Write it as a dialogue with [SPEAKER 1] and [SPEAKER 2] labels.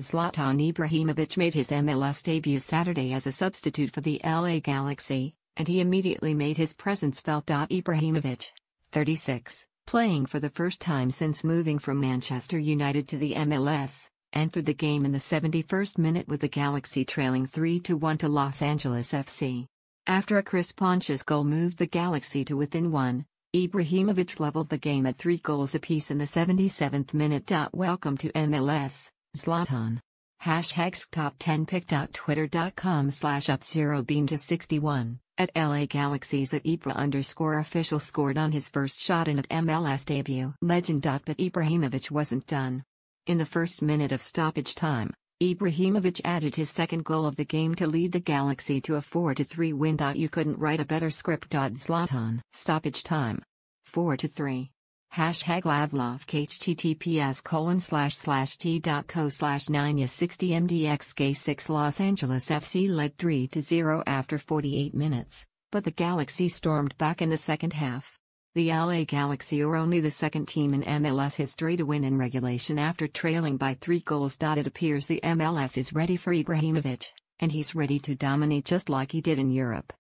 [SPEAKER 1] Zlatan Ibrahimovic made his MLS debut Saturday as a substitute for the LA Galaxy, and he immediately made his presence felt. Ibrahimovic, 36, playing for the first time since moving from Manchester United to the MLS, entered the game in the 71st minute with the Galaxy trailing 3-1 to Los Angeles FC. After a Chris Pontius goal moved the Galaxy to within one, Ibrahimovic leveled the game at three goals apiece in the 77th minute. Welcome to MLS, Zlatan. Hashtags top 10 picked out twitter.com slash up 0 beam to 61 at LA Galaxies at Ibra underscore official scored on his first shot in at MLS debut. Legend. But Ibrahimovic wasn't done. In the first minute of stoppage time, Ibrahimovic added his second goal of the game to lead the Galaxy to a 4-3 win. You couldn't write a better script. Zlatan. Stoppage time. 4-3. Hashtag Lavlov HTTPS colon slash slash t.co slash 9ya60mdx gay 6 Los Angeles FC led 3 to 0 after 48 minutes, but the Galaxy stormed back in the second half. The LA Galaxy are only the second team in MLS history to win in regulation after trailing by three goals. It appears the MLS is ready for Ibrahimovic, and he's ready to dominate just like he did in Europe.